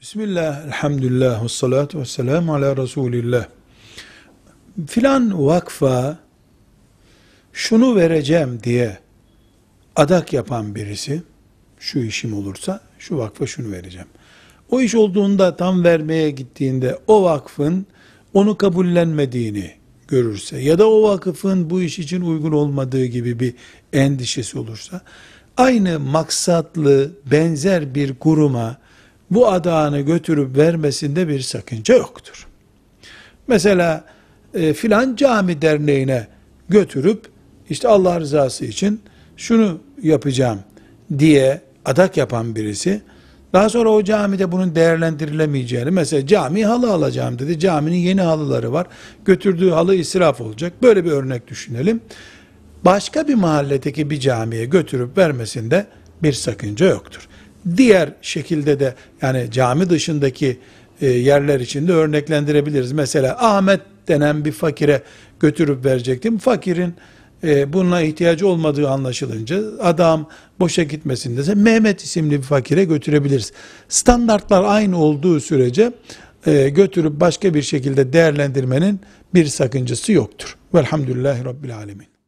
Bismillah, elhamdülillah, ve salatu ve selamu ala Resulillah. Filan vakfa şunu vereceğim diye adak yapan birisi, şu işim olursa şu vakfa şunu vereceğim. O iş olduğunda tam vermeye gittiğinde o vakfın onu kabullenmediğini görürse ya da o vakıfın bu iş için uygun olmadığı gibi bir endişesi olursa aynı maksatlı benzer bir kuruma bu adağını götürüp vermesinde bir sakınca yoktur. Mesela e, filan cami derneğine götürüp işte Allah rızası için şunu yapacağım diye adak yapan birisi daha sonra o camide bunun değerlendirilemeyeceğini mesela cami halı alacağım dedi. Caminin yeni halıları var. Götürdüğü halı israf olacak. Böyle bir örnek düşünelim. Başka bir mahalledeki bir camiye götürüp vermesinde bir sakınca yoktur diğer şekilde de yani cami dışındaki e, yerler içinde örneklendirebiliriz. Mesela Ahmet denen bir fakire götürüp verecektim. Fakirin e, bununla ihtiyacı olmadığı anlaşılınca adam boşa gitmesin dese Mehmet isimli bir fakire götürebiliriz. Standartlar aynı olduğu sürece e, götürüp başka bir şekilde değerlendirmenin bir sakıncası yoktur. Velhamdülillahi Rabbil Alemin.